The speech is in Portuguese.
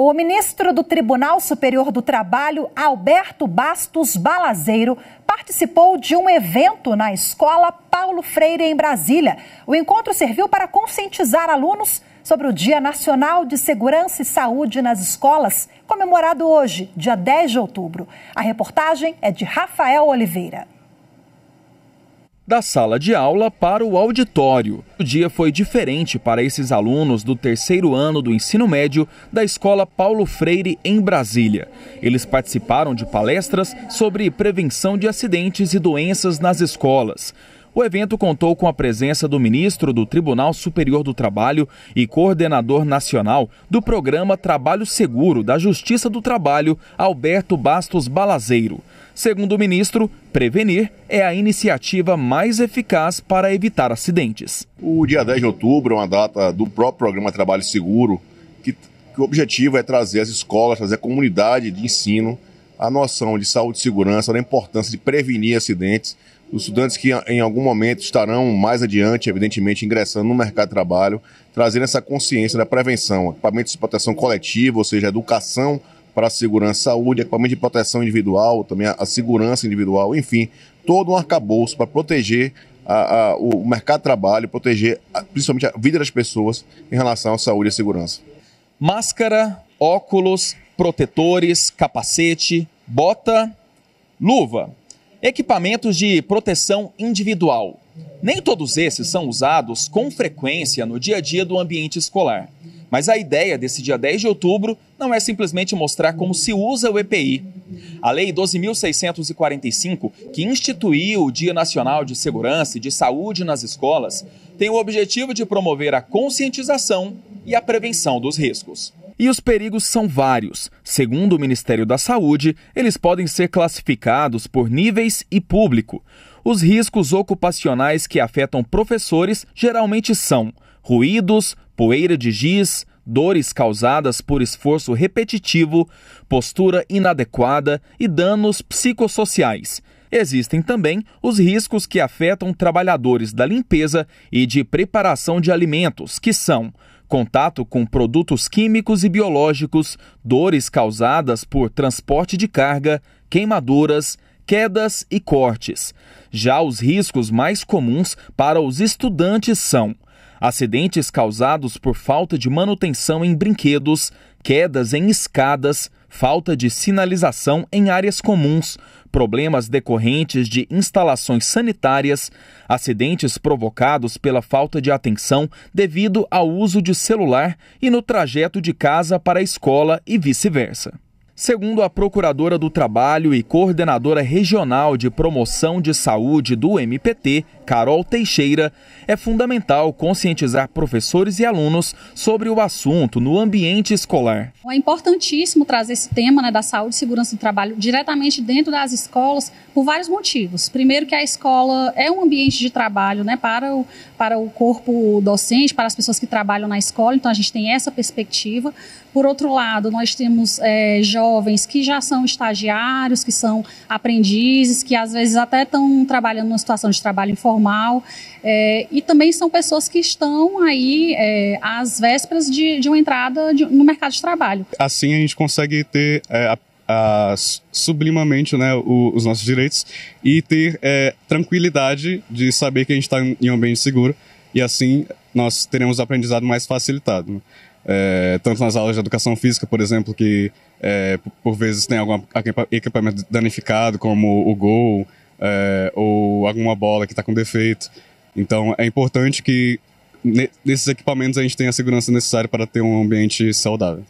O ministro do Tribunal Superior do Trabalho, Alberto Bastos Balazeiro, participou de um evento na escola Paulo Freire, em Brasília. O encontro serviu para conscientizar alunos sobre o Dia Nacional de Segurança e Saúde nas Escolas, comemorado hoje, dia 10 de outubro. A reportagem é de Rafael Oliveira da sala de aula para o auditório. O dia foi diferente para esses alunos do terceiro ano do ensino médio da Escola Paulo Freire, em Brasília. Eles participaram de palestras sobre prevenção de acidentes e doenças nas escolas. O evento contou com a presença do ministro do Tribunal Superior do Trabalho e coordenador nacional do programa Trabalho Seguro da Justiça do Trabalho, Alberto Bastos Balazeiro. Segundo o ministro, prevenir é a iniciativa mais eficaz para evitar acidentes. O dia 10 de outubro é uma data do próprio programa Trabalho Seguro, que, que o objetivo é trazer as escolas, trazer a comunidade de ensino a noção de saúde e segurança, da importância de prevenir acidentes. Os estudantes que em algum momento estarão mais adiante, evidentemente, ingressando no mercado de trabalho, trazendo essa consciência da prevenção, equipamentos de proteção coletiva, ou seja, educação para a segurança, saúde, equipamento de proteção individual, também a, a segurança individual, enfim, todo um arcabouço para proteger a, a, o mercado de trabalho, proteger principalmente a vida das pessoas em relação à saúde e segurança. Máscara, óculos, protetores, capacete, bota, luva, equipamentos de proteção individual. Nem todos esses são usados com frequência no dia a dia do ambiente escolar. Mas a ideia desse dia 10 de outubro não é simplesmente mostrar como se usa o EPI. A Lei 12.645, que instituiu o Dia Nacional de Segurança e de Saúde nas escolas, tem o objetivo de promover a conscientização e a prevenção dos riscos. E os perigos são vários. Segundo o Ministério da Saúde, eles podem ser classificados por níveis e público. Os riscos ocupacionais que afetam professores geralmente são ruídos, poeira de giz, dores causadas por esforço repetitivo, postura inadequada e danos psicossociais. Existem também os riscos que afetam trabalhadores da limpeza e de preparação de alimentos, que são contato com produtos químicos e biológicos, dores causadas por transporte de carga, queimaduras, quedas e cortes. Já os riscos mais comuns para os estudantes são acidentes causados por falta de manutenção em brinquedos, quedas em escadas, falta de sinalização em áreas comuns, problemas decorrentes de instalações sanitárias, acidentes provocados pela falta de atenção devido ao uso de celular e no trajeto de casa para a escola e vice-versa. Segundo a Procuradora do Trabalho e coordenadora regional de promoção de saúde do MPT, Carol Teixeira, é fundamental conscientizar professores e alunos sobre o assunto no ambiente escolar. É importantíssimo trazer esse tema né, da saúde e segurança do trabalho diretamente dentro das escolas por vários motivos. Primeiro, que a escola é um ambiente de trabalho né, para, o, para o corpo docente, para as pessoas que trabalham na escola, então a gente tem essa perspectiva. Por outro lado, nós temos é, jovens que já são estagiários, que são aprendizes, que às vezes até estão trabalhando numa situação de trabalho informal normal. É, e também são pessoas que estão aí é, às vésperas de, de uma entrada de, no mercado de trabalho. Assim a gente consegue ter é, a, a, sublimamente né, o, os nossos direitos e ter é, tranquilidade de saber que a gente está em um ambiente seguro e assim nós teremos aprendizado mais facilitado. Né? É, tanto nas aulas de educação física, por exemplo, que é, por vezes tem algum equipamento danificado, como o gol, é, ou alguma bola que está com defeito. Então é importante que nesses equipamentos a gente tenha a segurança necessária para ter um ambiente saudável.